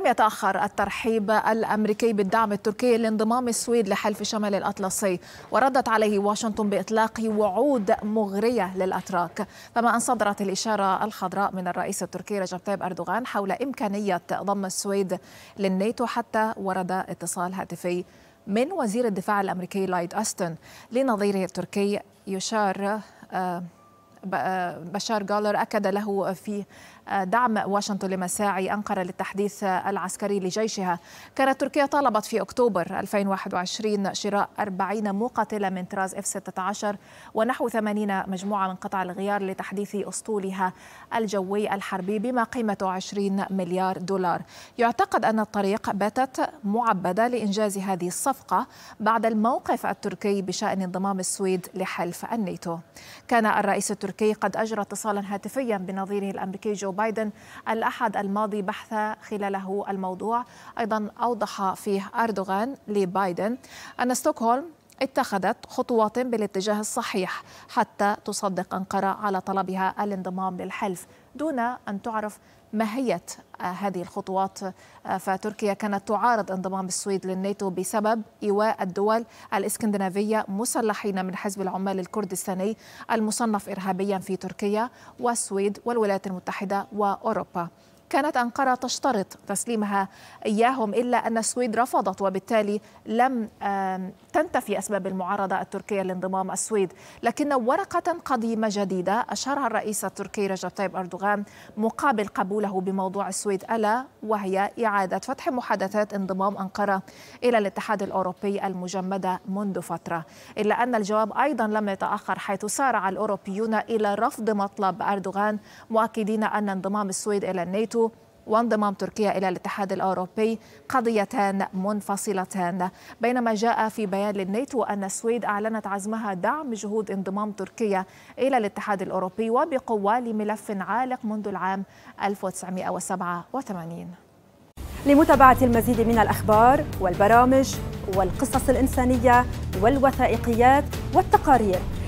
لم يتأخر الترحيب الأمريكي بالدعم التركي لانضمام السويد لحلف شمال الأطلسي وردت عليه واشنطن بإطلاق وعود مغرية للأتراك فما أن صدرت الإشارة الخضراء من الرئيس التركي رجب طيب أردوغان حول إمكانية ضم السويد للناتو حتى ورد اتصال هاتفي من وزير الدفاع الأمريكي لايد أستن لنظيره التركي يشار آه، آه، بشار جالر أكد له في دعم واشنطن لمساعي أنقرة للتحديث العسكري لجيشها كانت تركيا طالبت في أكتوبر 2021 شراء 40 مقاتلة من طراز F-16 ونحو 80 مجموعة من قطع الغيار لتحديث أسطولها الجوي الحربي بما قيمته 20 مليار دولار يعتقد أن الطريق باتت معبدة لإنجاز هذه الصفقة بعد الموقف التركي بشأن انضمام السويد لحلف الناتو كان الرئيس التركي قد أجرى اتصالا هاتفيا بنظيره الأمريكي جو بايدن الأحد الماضي بحث خلاله الموضوع أيضا أوضح فيه أردوغان لبايدن أن ستوكهولم اتخذت خطوات بالاتجاه الصحيح حتى تصدق أنقرة على طلبها الانضمام للحلف دون أن تعرف ماهية هذه الخطوات فتركيا كانت تعارض انضمام السويد للناتو بسبب إيواء الدول الإسكندنافية مسلحين من حزب العمال الكردستاني المصنف إرهابيا في تركيا والسويد والولايات المتحدة وأوروبا كانت أنقرة تشترط تسليمها إياهم إلا أن السويد رفضت وبالتالي لم تنتفي أسباب المعارضة التركية لانضمام السويد لكن ورقة قديمة جديدة أشارها الرئيس التركي رجب طيب أردوغان مقابل قبوله بموضوع السويد ألا وهي إعادة فتح محادثات انضمام أنقرة إلى الاتحاد الأوروبي المجمدة منذ فترة إلا أن الجواب أيضا لم يتأخر حيث سارع الأوروبيون إلى رفض مطلب أردوغان مؤكدين أن انضمام السويد إلى الناتو الناتو وانضمام تركيا إلى الاتحاد الأوروبي قضيتان منفصلتان بينما جاء في بيان للناتو أن السويد أعلنت عزمها دعم جهود انضمام تركيا إلى الاتحاد الأوروبي وبقوة لملف عالق منذ العام 1987 لمتابعة المزيد من الأخبار والبرامج والقصص الإنسانية والوثائقيات والتقارير